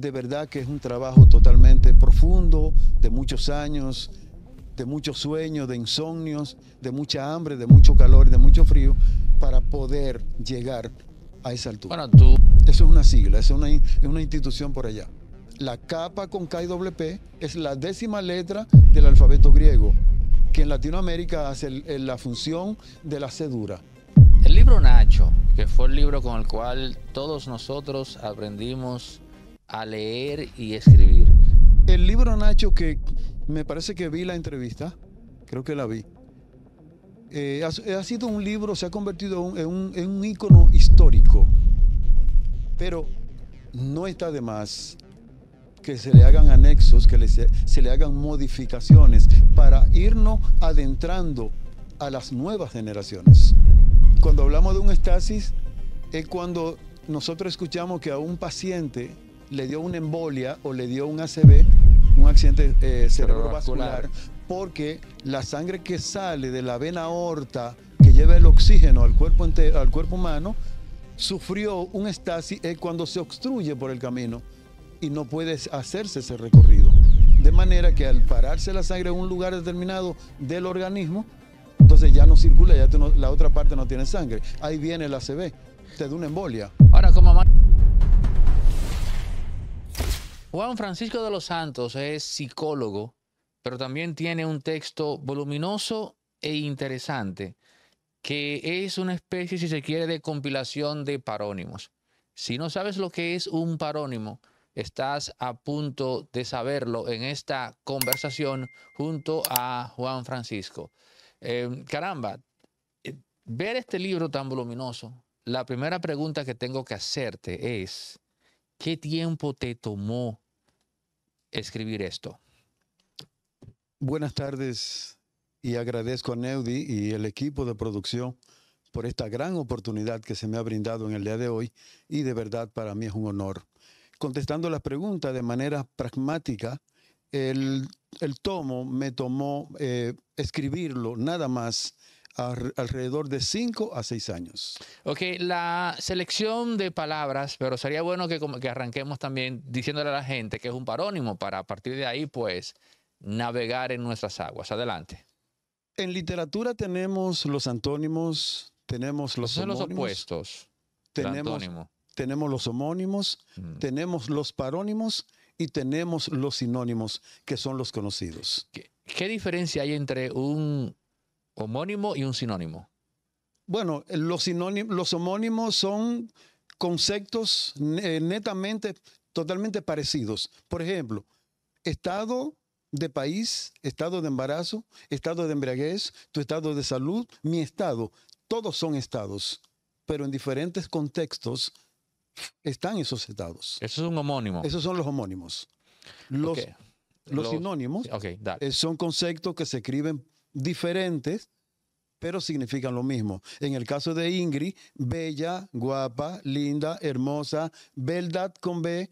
de verdad que es un trabajo totalmente profundo, de muchos años, de muchos sueños, de insomnios, de mucha hambre, de mucho calor, de mucho frío, para poder llegar a esa altura. Eso es una sigla, es una, institución por allá. La capa con KWP es la décima letra del alfabeto griego, que en Latinoamérica hace la función de la cedura. El libro Nacho, que fue el libro con el cual todos nosotros aprendimos a leer y escribir. El libro Nacho que me parece que vi la entrevista, creo que la vi. Eh, ha, sido un libro, se ha convertido en, un, en ícono histórico, pero no está de más que se le hagan anexos, que se, le hagan modificaciones para irnos adentrando a las nuevas generaciones. Cuando hablamos de un estasis, es cuando nosotros escuchamos que a un paciente le dio una embolia o le dio un ACV, un accidente eh, cerebrovascular, porque la sangre que sale de la vena aorta que lleva el oxígeno al cuerpo, al cuerpo humano sufrió un estasis eh, cuando se obstruye por el camino y no puede hacerse ese recorrido. De manera que al pararse la sangre en un lugar determinado del organismo, entonces ya no circula, ya la otra parte no tiene sangre. Ahí viene el ACV, te da una embolia. Ahora, como Juan Francisco de los Santos es psicólogo, pero también tiene un texto voluminoso e interesante, que es una especie, si se quiere, de compilación de parónimos. Si no sabes lo que es un parónimo, estás a punto de saberlo en esta conversación junto a Juan Francisco. Em, caramba, eh, ver este libro tan voluminoso, la primera pregunta que tengo que hacerte es, ¿Qué tiempo te tomó escribir esto? Buenas tardes y agradezco a Neudi y el equipo de producción por esta gran oportunidad que se me ha brindado en el día de hoy y de verdad para mí es un honor. Contestando la pregunta de manera pragmática, el, tomo me tomó eh, escribirlo nada más alrededor de 5 a 6 años. Ok, la selección de palabras, pero sería bueno que, arranquemos también diciéndole a la gente que es un parónimo para a partir de ahí, pues, navegar en nuestras aguas. Adelante. En literatura tenemos los antónimos, tenemos los, son los opuestos. Tenemos, tenemos los homónimos, mm. tenemos los parónimos y tenemos los sinónimos, que son los conocidos. qué diferencia hay entre un homónimo y un sinónimo. Bueno, los, los homónimos son conceptos eh, netamente, totalmente parecidos. Por ejemplo, estado de país, estado de embarazo, estado de embriaguez, tu estado de salud, mi estado. Todos son estados, pero en diferentes contextos están esos estados. Eso es un homónimo. Esos son los homónimos. Los, los, sinónimos son conceptos que se escriben diferentes, pero significan lo mismo. En el caso de Ingrid, bella, guapa, linda, hermosa, beldad con B,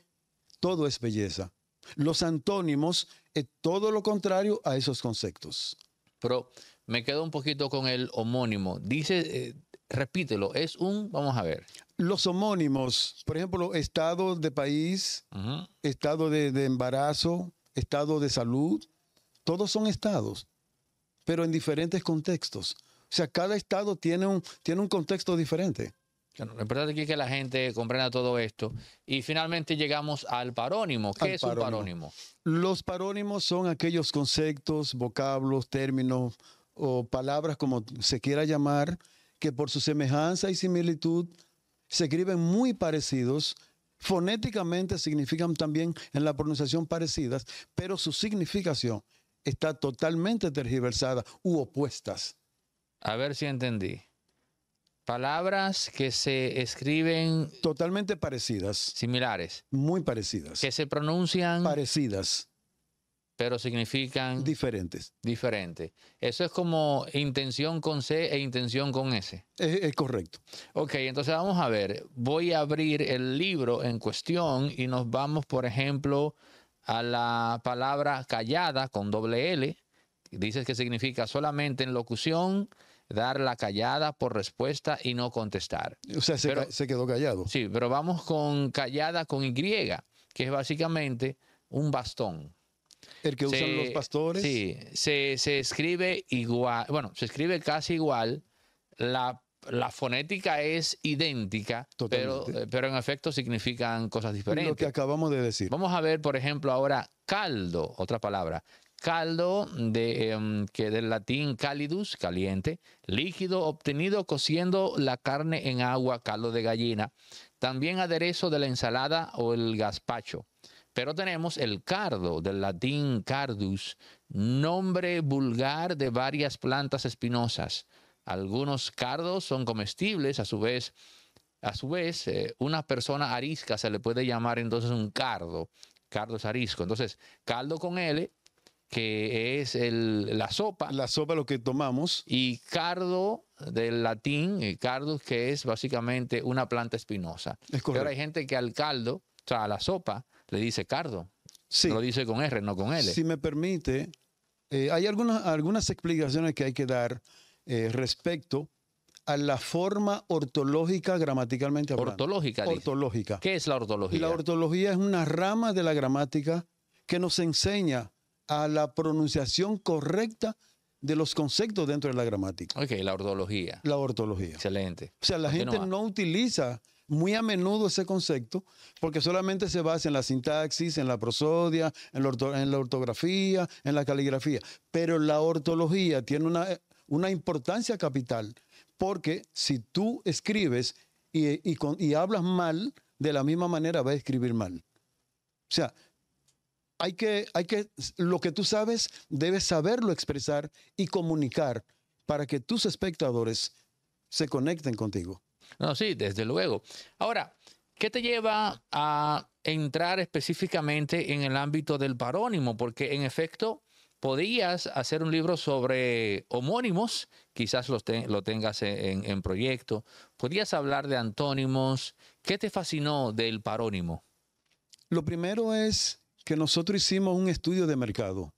todo es belleza. Los antónimos es todo lo contrario a esos conceptos. Pero me quedo un poquito con el homónimo. Dice, eh, repítelo, es un, vamos a ver. Los homónimos, por ejemplo, estado de país, estado de, de embarazo, estado de salud, todos son estados pero en diferentes contextos. O sea, cada estado tiene un, tiene un contexto diferente. Bueno, lo importante aquí es que la gente comprenda todo esto. Y finalmente llegamos al parónimo. ¿Qué es un parónimo? Los parónimos son aquellos conceptos, vocablos, términos o palabras, como se quiera llamar, que por su semejanza y similitud se escriben muy parecidos, fonéticamente significan también en la pronunciación parecidas, pero su significación está totalmente tergiversada u opuestas. A ver si entendí. Palabras que se escriben... Totalmente parecidas. Similares. Muy parecidas. Que se pronuncian... Parecidas. Pero significan... Diferentes. Diferentes. Eso es como intención con C e intención con S. Es, es correcto. Ok, entonces vamos a ver. Voy a abrir el libro en cuestión y nos vamos, por ejemplo, a la palabra callada con doble L, dices que significa solamente en locución dar la callada por respuesta y no contestar. O sea, se, quedó callado. Sí, pero vamos con callada con Y, que es básicamente un bastón. El que usan los pastores. Sí, se, se escribe igual, bueno, se escribe casi igual la la fonética es idéntica, pero, eh, en efecto significan cosas diferentes. Lo que acabamos de decir. Vamos a ver, por ejemplo, ahora caldo, otra palabra. Caldo, de, em, que del latín calidus, caliente, líquido obtenido cociendo la carne en agua, caldo de gallina. También aderezo de la ensalada o el gazpacho. Pero tenemos el cardo, del latín cardus, nombre vulgar de varias plantas espinosas algunos cardos son comestibles, a su vez, a su vez, eh, una persona arisca se le puede llamar entonces un cardo. Cardo es arisco. Entonces, caldo con L, que es la sopa. La sopa lo que tomamos. Y cardo del latín, eh, cardo que es básicamente una planta espinosa. Es Pero hay gente que al caldo, o sea, a la sopa, le dice cardo. Sí. Lo dice con R, no con L. Si me permite, eh, hay algunas explicaciones que hay que dar eh, respecto a la forma ortológica gramaticalmente hablando. Ortológica. Ortológica. ¿Qué es la ortología? La ortología es una rama de la gramática que nos enseña a la pronunciación correcta de los conceptos dentro de la gramática. Ok, la ortología. La ortología. Excelente. O sea, la gente no utiliza muy a menudo ese concepto porque solamente se basa en la sintaxis, en la prosodia, en la ortografía, en la caligrafía. Pero la ortología tiene una una importancia capital, porque si tú escribes y, hablas mal, de la misma manera vas a escribir mal. O sea, hay que, hay que, lo que tú sabes, debes saberlo expresar y comunicar para que tus espectadores se conecten contigo. No, sí, desde luego. Ahora, ¿qué te lleva a entrar específicamente en el ámbito del parónimo? Porque en efecto, podías hacer un libro sobre homónimos, quizás lo tengas e-, en, proyecto, podías hablar de antónimos. ¿Qué te fascinó del parónimo? Lo primero es que nosotros hicimos un estudio de mercado.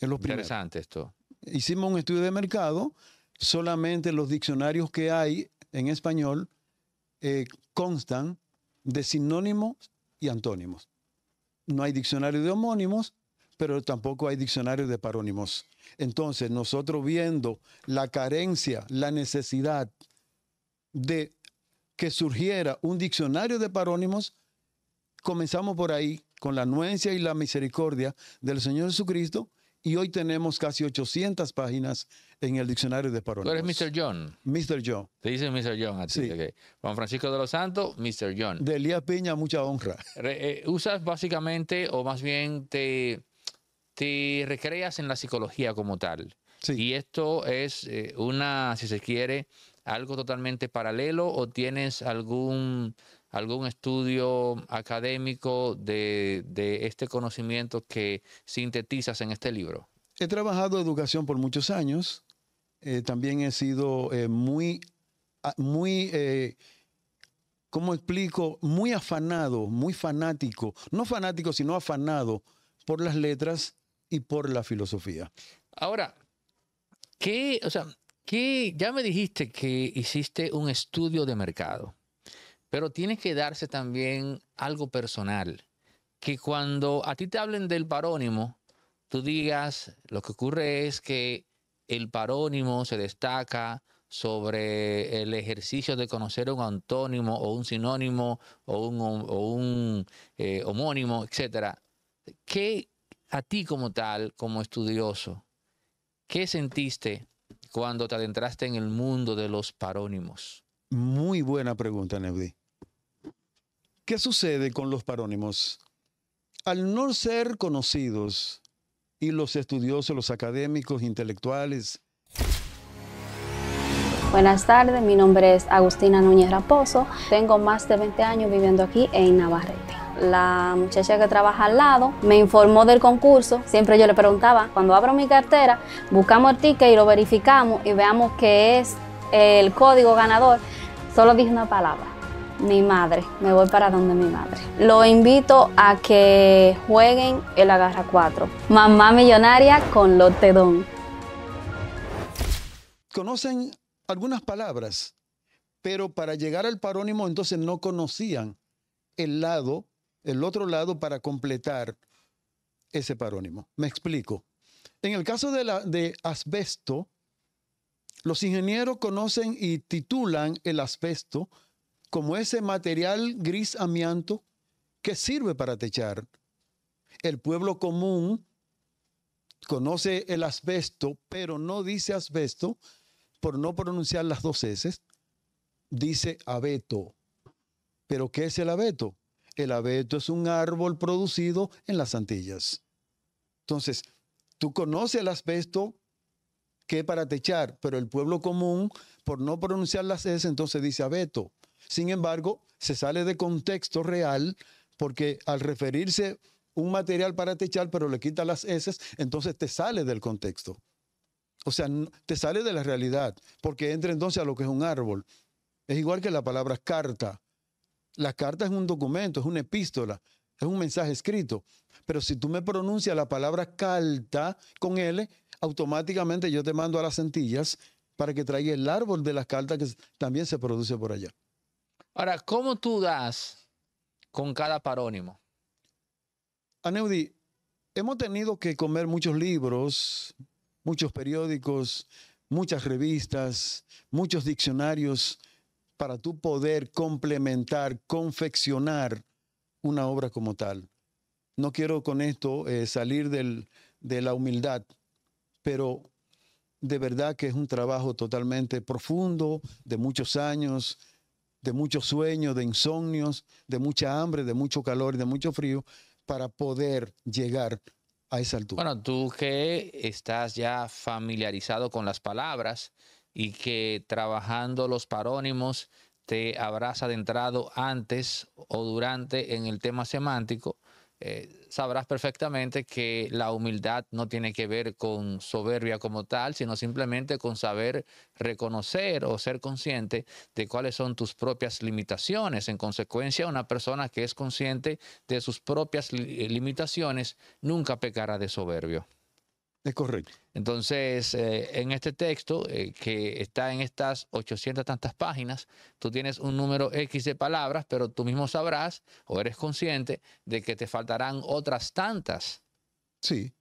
Es lo Interesante esto. Hicimos un estudio de mercado, solamente los diccionarios que hay en español eh, constan de sinónimos y antónimos. No hay diccionario de homónimos, pero tampoco hay diccionario de parónimos. Entonces, nosotros viendo la carencia, la necesidad de que surgiera un diccionario de parónimos, comenzamos por ahí con la anuencia y la misericordia del Señor Jesucristo y hoy tenemos casi 800 páginas en el diccionario de parónimos. Tú eres Mr. John. Mr. John. Te dicen Mr. John a ti. Juan Francisco de los Santos, Mr. John. De Elías Piña, mucha honra. Eh, usas básicamente, o más bien te te recreas en la psicología como tal. Y esto es eh, una, si se quiere, algo totalmente paralelo o tienes algún, algún estudio académico de, este conocimiento que sintetizas en este libro. He trabajado educación por muchos años. Eh, también he sido eh, muy, ah, muy ¿cómo explico? Muy afanado, muy fanático, no fanático, sino afanado por las letras y por la filosofía. Ahora, ¿qué, o sea, qué, ya me dijiste que hiciste un estudio de mercado, pero tiene que darse también algo personal, que cuando a ti te hablen del parónimo, tú digas, lo que ocurre es que el parónimo se destaca sobre el ejercicio de conocer un antónimo o un sinónimo o un, eh, homónimo, etcétera. ¿Qué, a ti como tal, como estudioso, ¿qué sentiste cuando te adentraste en el mundo de los parónimos? Muy buena pregunta, Neudi. ¿Qué sucede con los parónimos? Al no ser conocidos, y los estudiosos, los académicos, intelectuales. Buenas tardes, mi nombre es Agustina Núñez Raposo, tengo más de 20 años viviendo aquí en Navarrete la muchacha que trabaja al lado me informó del concurso. Siempre yo le preguntaba, cuando abro mi cartera, buscamos el ticket y lo verificamos y veamos qué es el código ganador. Solo dije una palabra, mi madre, me voy para donde mi madre. Lo invito a que jueguen el Agarra 4, Mamá Millonaria con Lotedón. Conocen algunas palabras, pero para llegar al parónimo entonces no conocían el lado el otro lado para completar ese parónimo. Me explico. En el caso de, la, de asbesto, los ingenieros conocen y titulan el asbesto como ese material gris amianto que sirve para techar. El pueblo común conoce el asbesto, pero no dice asbesto por no pronunciar las dos S, dice abeto. ¿Pero qué es el abeto? El abeto es un árbol producido en las Antillas. Entonces, tú conoces el asbesto que para techar, pero el pueblo común, por no pronunciar las S, entonces dice abeto. Sin embargo, se sale de contexto real porque al referirse un material para techar, pero le quita las S, entonces te sale del contexto. O sea, te sale de la realidad, porque entra entonces a lo que es un árbol. Es igual que la palabra carta. La carta es un documento, es una epístola, es un mensaje escrito. Pero si tú me pronuncias la palabra carta con L, automáticamente yo te mando a las sentillas para que traiga el árbol de las cartas que también se produce por allá. Ahora, ¿cómo tú das con cada parónimo? Aneudi, hemos tenido que comer muchos libros, muchos periódicos, muchas revistas, muchos diccionarios, para tú poder complementar, confeccionar una obra como tal. No quiero con esto eh, salir de la humildad, pero de verdad que es un trabajo totalmente profundo, de muchos años, de muchos sueños, de insomnios, de mucha hambre, de mucho calor y de mucho frío, para poder llegar a esa altura. Bueno, tú que estás ya familiarizado con las palabras, y que trabajando los parónimos te habrás adentrado antes o durante en el tema semántico, eh, sabrás perfectamente que la humildad no tiene que ver con soberbia como tal, sino simplemente con saber reconocer o ser consciente de cuáles son tus propias limitaciones. En consecuencia, una persona que es consciente de sus propias eh, limitaciones nunca pecará de soberbio. Es correcto. Entonces, eh, en este texto, eh, que está en estas 800 tantas páginas, tú tienes un número X de palabras, pero tú mismo sabrás o eres consciente de que te faltarán otras tantas. Sí.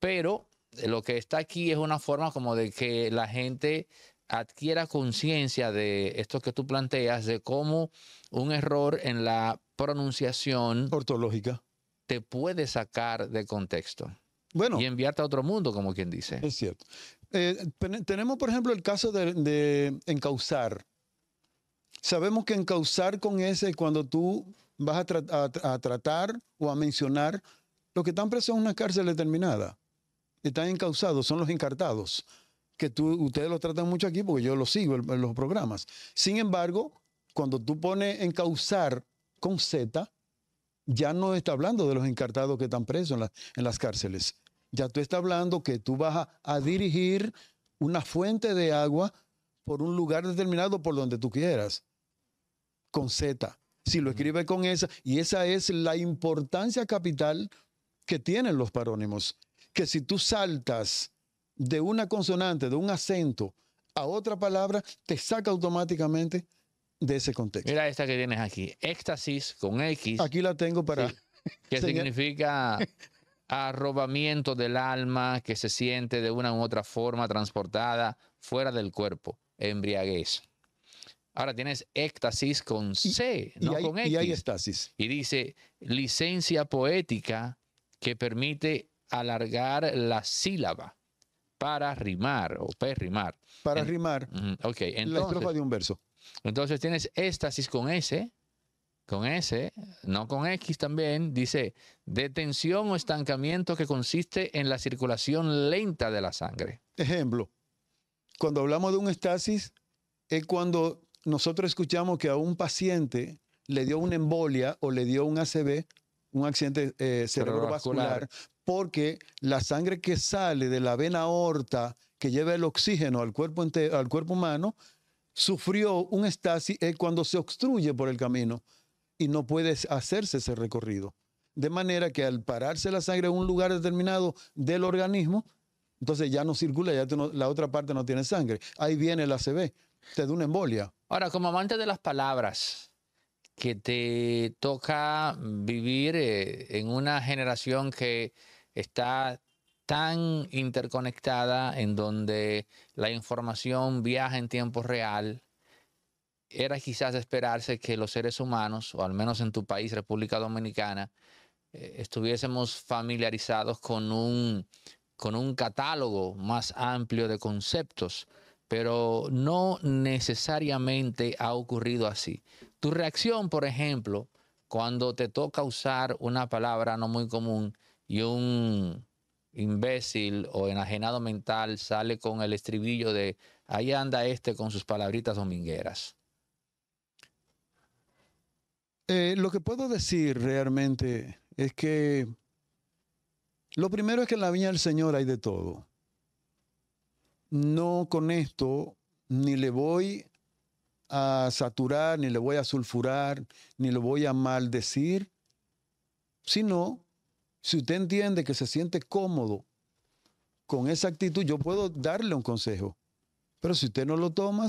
Pero eh, lo que está aquí es una forma como de que la gente adquiera conciencia de esto que tú planteas, de cómo un error en la pronunciación ortológica te puede sacar de contexto y enviarte a otro mundo, como quien dice. Es cierto. Eh, tenemos, por ejemplo, el caso de, de encauzar. Sabemos que encauzar con ese cuando tú vas a, tratar o a mencionar lo que están presos en una cárcel determinada. Están encausados, son los encartados, que tú, ustedes lo tratan mucho aquí porque yo lo sigo en los programas. Sin embargo, cuando tú pones encauzar con Z, ya no está hablando de los encartados que están presos en, las cárceles. Ya tú estás hablando que tú vas a, dirigir una fuente de agua por un lugar determinado por donde tú quieras, con Z. Si lo escribe con esa, y esa es la importancia capital que tienen los parónimos, que si tú saltas de una consonante, de un acento a otra palabra, te saca automáticamente de ese contexto. Mira esta que tienes aquí, éxtasis con X. Aquí la tengo para... Que significa arrobamiento del alma que se siente de una u otra forma transportada fuera del cuerpo, embriaguez. Ahora tienes éxtasis con C, no con X. Y hay éxtasis. Y dice licencia poética que permite alargar la sílaba para rimar o perrimar. Para rimar. entonces. La estrofa de un verso. Entonces tienes éstasis con S, con S, no con X también, dice detención o estancamiento que consiste en la circulación lenta de la sangre. Ejemplo, cuando hablamos de un éstasis es cuando nosotros escuchamos que a un paciente le dio una embolia o le dio un ACV, un accidente eh, cerebrovascular, porque la sangre que sale de la vena aorta que lleva el oxígeno al cuerpo, al cuerpo humano sufrió un estasis es cuando se obstruye por el camino y no puede hacerse ese recorrido. De manera que al pararse la sangre en un lugar determinado del organismo, entonces ya no circula, ya la otra parte no tiene sangre. Ahí viene la ACV, te da una embolia. Ahora, como amante de las palabras, que te toca vivir eh, en una generación que está tan interconectada en donde la información viaja en tiempo real, era quizás esperarse que los seres humanos, o al menos en tu país, República Dominicana, eh, estuviésemos familiarizados con un, con un catálogo más amplio de conceptos, pero no necesariamente ha ocurrido así. Tu reacción, por ejemplo, cuando te toca usar una palabra no muy común y un imbécil o enajenado mental sale con el estribillo de ahí anda este con sus palabritas domingueras? Eh, lo que puedo decir realmente es que lo primero es que en la viña del Señor hay de todo. No con esto ni le voy a saturar, ni le voy a sulfurar, ni lo voy a maldecir, sino si usted entiende que se siente cómodo con esa actitud, yo puedo darle un consejo. Pero si usted no lo toma,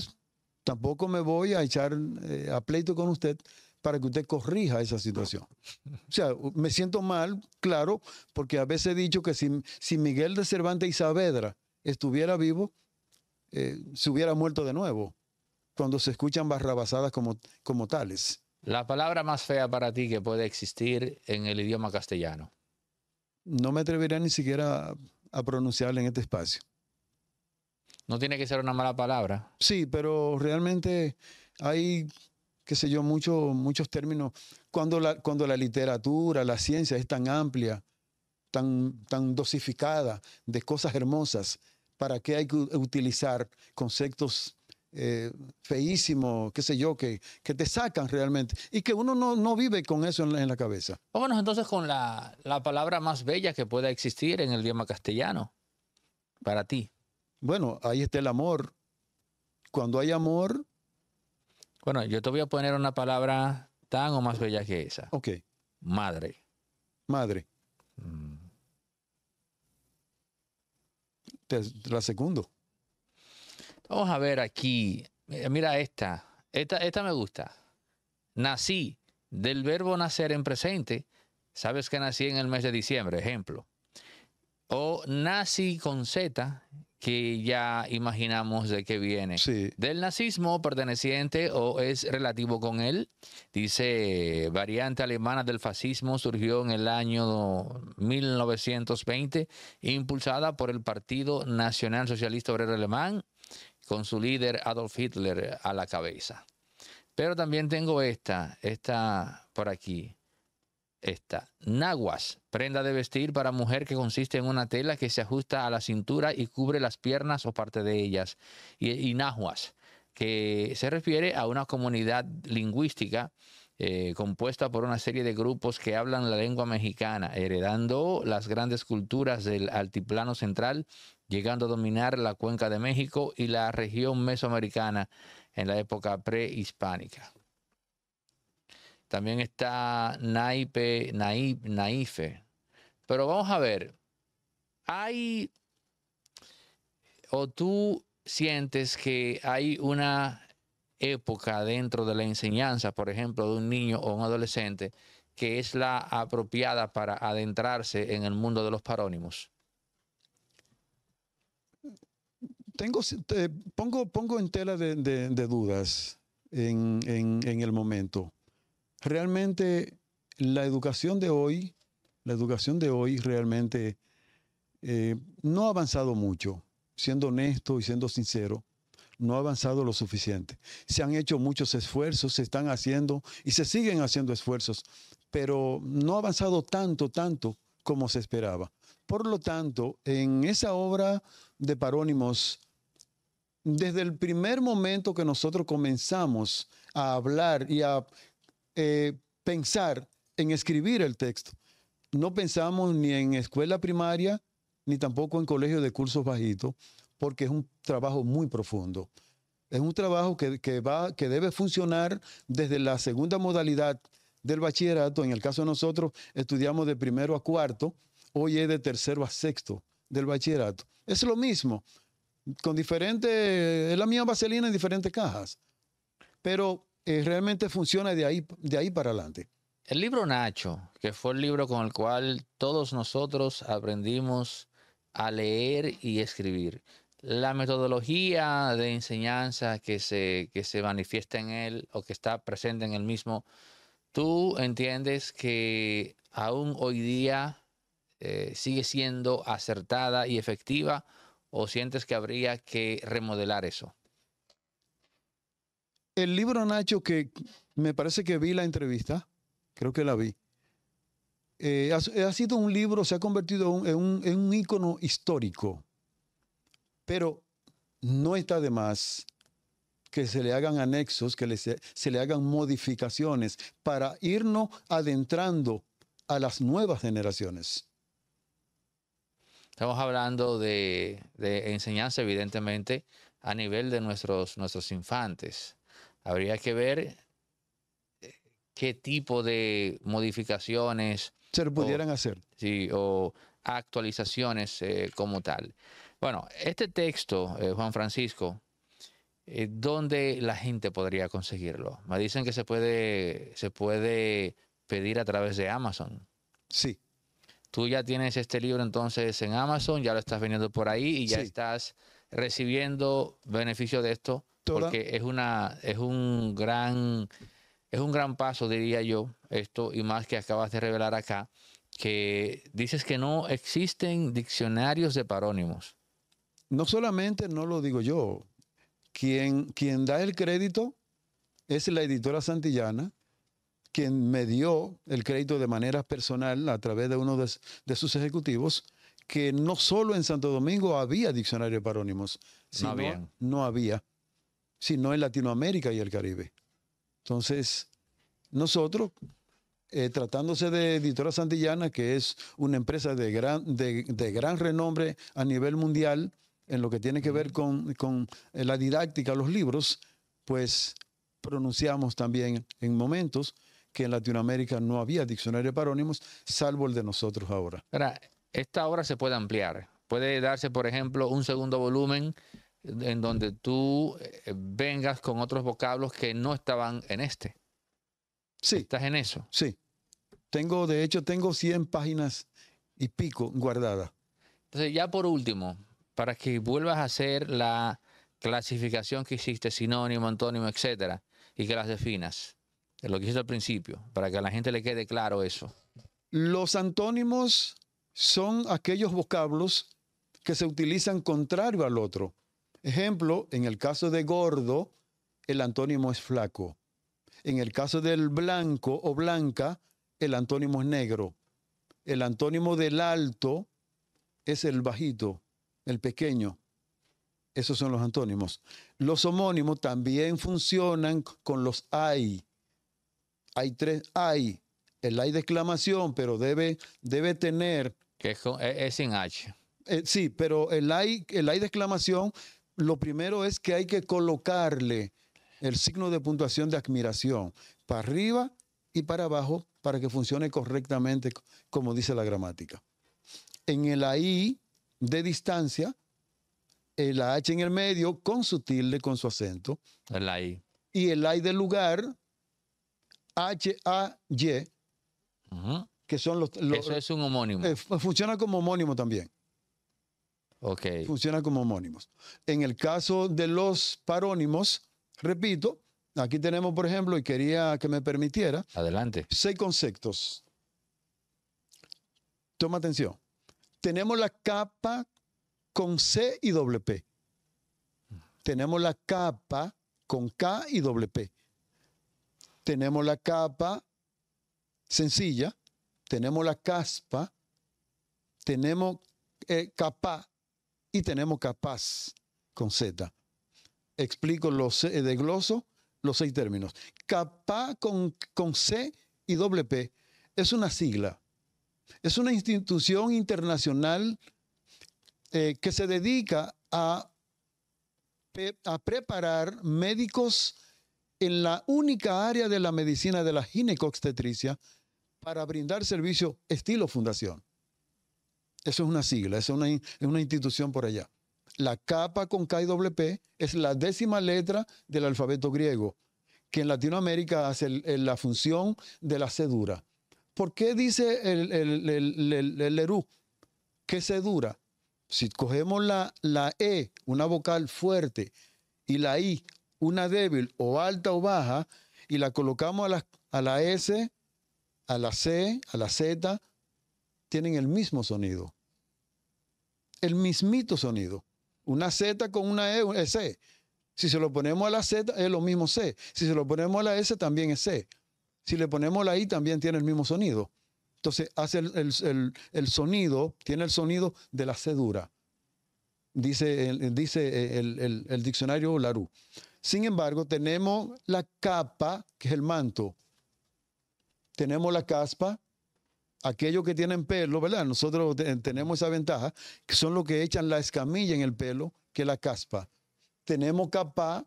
tampoco me voy a echar eh, a pleito con usted para que usted corrija esa situación. O sea, me siento mal, claro, porque a veces he dicho que si, Miguel de Cervantes y Saavedra estuviera vivo, eh, se hubiera muerto de nuevo, cuando se escuchan barrabasadas como, como tales. La palabra más fea para ti que puede existir en el idioma castellano no me atrevería ni siquiera a pronunciarla en este espacio. No tiene que ser una mala palabra. Sí, pero realmente hay, qué sé yo, muchos muchos términos. Cuando la, cuando la literatura, la ciencia es tan amplia, tan, tan dosificada de cosas hermosas, ¿para qué hay que utilizar conceptos eh, feísimo, qué sé yo, que, te sacan realmente y que uno no, vive con eso en la, cabeza. Vámonos entonces con la, palabra más bella que pueda existir en el idioma castellano para ti. Bueno, ahí está el amor. Cuando hay amor... Bueno, yo te voy a poner una palabra tan o más bella que esa. Ok. Madre. Madre. Mm. la segundo. Vamos a ver aquí. Mira esta. Esta, esta me gusta. Nací del verbo nacer en presente. Sabes que nací en el mes de diciembre, ejemplo. O nazi con Z, que ya imaginamos de qué viene. Sí. Del nazismo perteneciente o es relativo con él. Dice, variante alemana del fascismo surgió en el año 1920, impulsada por el Partido Nacional Socialista Obrero Alemán con su líder Adolf Hitler a la cabeza. Pero también tengo esta, esta por aquí, esta. Naguas, prenda de vestir para mujer que consiste en una tela que se ajusta a la cintura y cubre las piernas o parte de ellas. Y, Naguas, que se refiere a una comunidad lingüística eh, compuesta por una serie de grupos que hablan la lengua mexicana, heredando las grandes culturas del altiplano central, llegando a dominar la cuenca de México y la región mesoamericana en la época prehispánica. También está Naipe, Naip, Naife. Pero vamos a ver, hay o tú sientes que hay una época dentro de la enseñanza, por ejemplo, de un niño o un adolescente, que es la apropiada para adentrarse en el mundo de los parónimos? Tengo, pongo, pongo en tela de, dudas en, el momento. Realmente la educación de hoy, la educación de hoy realmente eh, no ha avanzado mucho, siendo honesto y siendo sincero no ha avanzado lo suficiente. Se han hecho muchos esfuerzos, se están haciendo y se siguen haciendo esfuerzos, pero no ha avanzado tanto, tanto como se esperaba. Por lo tanto, en esa obra de Parónimos, desde el primer momento que nosotros comenzamos a hablar y a eh, pensar en escribir el texto, no pensamos ni en escuela primaria, ni tampoco en colegio de cursos bajitos, porque es un trabajo muy profundo. Es un trabajo que, que, va, que debe funcionar desde la segunda modalidad del bachillerato. En el caso de nosotros, estudiamos de primero a cuarto, hoy es de tercero a sexto del bachillerato. Es lo mismo, con diferente, es la misma vaselina en diferentes cajas, pero eh, realmente funciona de ahí, de ahí para adelante. El libro Nacho, que fue el libro con el cual todos nosotros aprendimos a leer y escribir la metodología de enseñanza que se, se manifiesta en él o que está presente en él mismo, tú entiendes que aún hoy día eh, sigue siendo acertada y efectiva o sientes que habría que remodelar eso? El libro Nacho, que me parece que vi la entrevista, creo que la vi, eh, ha, sido un libro, se ha convertido en un, en un ícono histórico pero no está de más que se le hagan anexos, que se, le hagan modificaciones para irnos adentrando a las nuevas generaciones. Estamos hablando de, enseñanza, evidentemente, a nivel de nuestros, nuestros infantes. Habría que ver eh, qué tipo de modificaciones se pudieran hacer. Sí, o actualizaciones eh, como tal. Bueno, este texto, eh, Juan Francisco, eh, ¿dónde la gente podría conseguirlo? Me dicen que se puede, se puede pedir a través de Amazon. Sí. Tú ya tienes este libro entonces en Amazon, ya lo estás vendiendo por ahí y ya estás recibiendo beneficio de esto, porque es una, es un gran, es un gran paso, diría yo, esto, y más que acabas de revelar acá, que dices que no existen diccionarios de parónimos. No solamente no lo digo yo, quien, quien da el crédito es la editora Santillana, quien me dio el crédito de manera personal a través de uno de, sus ejecutivos, que no solo en Santo Domingo había diccionario de parónimos, no había, sino en Latinoamérica y el Caribe. Entonces, nosotros eh, tratándose de Editora Santillana, que es una empresa de gran, de, gran renombre a nivel mundial en lo que tiene que ver con, eh, la didáctica, los libros, pues pronunciamos también en momentos que en Latinoamérica no había diccionario de parónimos, salvo el de nosotros ahora. Ahora, esta obra se puede ampliar. Puede darse, por ejemplo, un segundo volumen en donde tú eh, vengas con otros vocablos que no estaban en este. Sí. ¿Estás en eso? Sí. Tengo, de hecho, tengo 100 páginas y pico guardadas. Entonces, ya por último, para que vuelvas a hacer la clasificación que hiciste, sinónimo, antónimo, etcétera, y que las definas, de lo que hiciste al principio, para que a la gente le quede claro eso. Los antónimos son aquellos vocablos que se utilizan contrario al otro. Ejemplo, en el caso de gordo, el antónimo es flaco. En el caso del blanco o blanca, el antónimo es negro. El antónimo del alto es el bajito, el pequeño. Esos son los antónimos. Los homónimos también funcionan con los hay. Hay tres hay. El hay de exclamación, pero debe, debe tener... es, en e, H. Eh, sí, pero el el hay de exclamación, lo primero es que hay que colocarle el signo de puntuación de admiración para arriba y para abajo para que funcione correctamente como dice la gramática. En el ahí de distancia, el H en el medio con su tilde, con su acento. El ahí. Y el ahí del lugar, H-A-Y, que son los, Eso es un homónimo. Eh, funciona como homónimo también. Ok. Funciona como homónimos. En el caso de los parónimos, Repito, aquí tenemos, por ejemplo, y quería que me permitiera. Adelante. Seis conceptos. Toma atención. Tenemos la capa con C y doble P. Tenemos la capa con K y doble P. Tenemos la capa sencilla. Tenemos la caspa. Tenemos eh, capa y tenemos capaz con Z explico los eh, de gloso, los seis términos. CAPA con, C y doble P es una sigla. Es una institución internacional eh, que se dedica a, a preparar médicos en la única área de la medicina de la ginecobstetricia para brindar servicio estilo fundación. Eso es una sigla, es una, es una institución por allá la capa con y K p es la décima letra del alfabeto griego, que en Latinoamérica hace la función de la cedura. ¿Por qué dice el, el, Lerú que cedura? Si cogemos la, la E, una vocal fuerte, y la I, una débil o alta o baja, y la colocamos a la, a la S, a la C, a la Z, tienen el mismo sonido. El mismito sonido. Una Z con una E es C. Si se lo ponemos a la Z, es lo mismo C. Si se lo ponemos a la S, también es C. Si le ponemos la I, también tiene el mismo sonido. Entonces, hace el, sonido, tiene el sonido de la C dura. Dice, dice el, diccionario Larú. Sin embargo, tenemos la capa, que es el manto. Tenemos la caspa, aquellos que tienen pelo, ¿verdad? Nosotros tenemos esa ventaja, que son los que echan la escamilla en el pelo, que la caspa. Tenemos capa,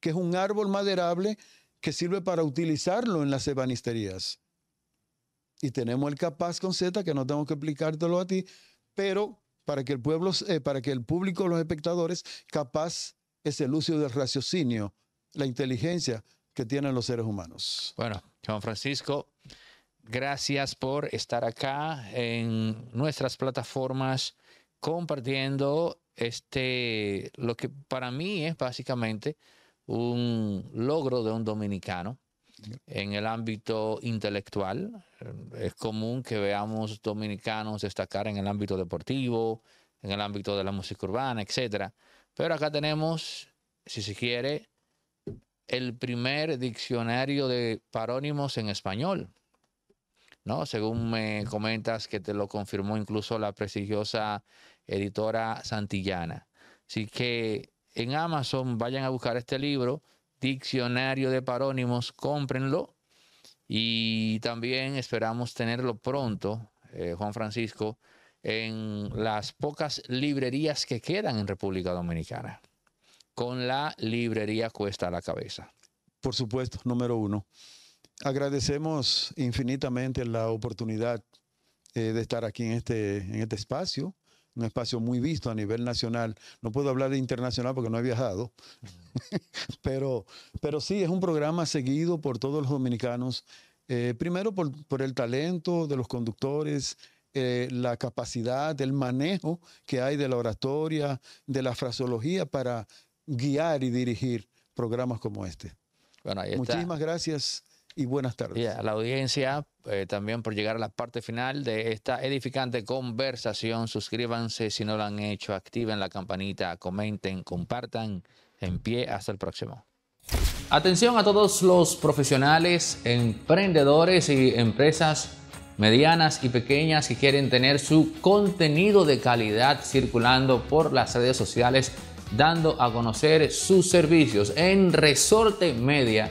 que es un árbol maderable que sirve para utilizarlo en las ebanisterías. Y tenemos el capaz con Z, que no tengo que explicártelo a ti, pero para que el pueblo, eh, para que el público, los espectadores, capaz es el uso del raciocinio, la inteligencia que tienen los seres humanos. Bueno, Juan Francisco, Gracias por estar acá en nuestras plataformas compartiendo este lo que para mí es básicamente un logro de un dominicano en el ámbito intelectual. Es común que veamos dominicanos destacar en el ámbito deportivo, en el ámbito de la música urbana, etcétera Pero acá tenemos, si se quiere, el primer diccionario de parónimos en español. ¿no? Según me comentas que te lo confirmó incluso la prestigiosa editora Santillana. Así que en Amazon vayan a buscar este libro, Diccionario de Parónimos, cómprenlo y también esperamos tenerlo pronto, eh, Juan Francisco, en las pocas librerías que quedan en República Dominicana, con la librería Cuesta a la Cabeza. Por supuesto, número uno. Agradecemos infinitamente la oportunidad eh, de estar aquí en este, en este espacio, un espacio muy visto a nivel nacional. No puedo hablar de internacional porque no he viajado, pero, pero sí, es un programa seguido por todos los dominicanos, eh, primero por, el talento de los conductores, eh, la capacidad, el manejo que hay de la oratoria, de la fraseología para guiar y dirigir programas como este. Bueno, ahí está. Muchísimas gracias y buenas tardes. Y a la audiencia, eh, también por llegar a la parte final de esta edificante conversación, suscríbanse si no lo han hecho, activen la campanita, comenten, compartan. En pie, hasta el próximo. Atención a todos los profesionales, emprendedores y empresas medianas y pequeñas que quieren tener su contenido de calidad circulando por las redes sociales, dando a conocer sus servicios en Resorte Media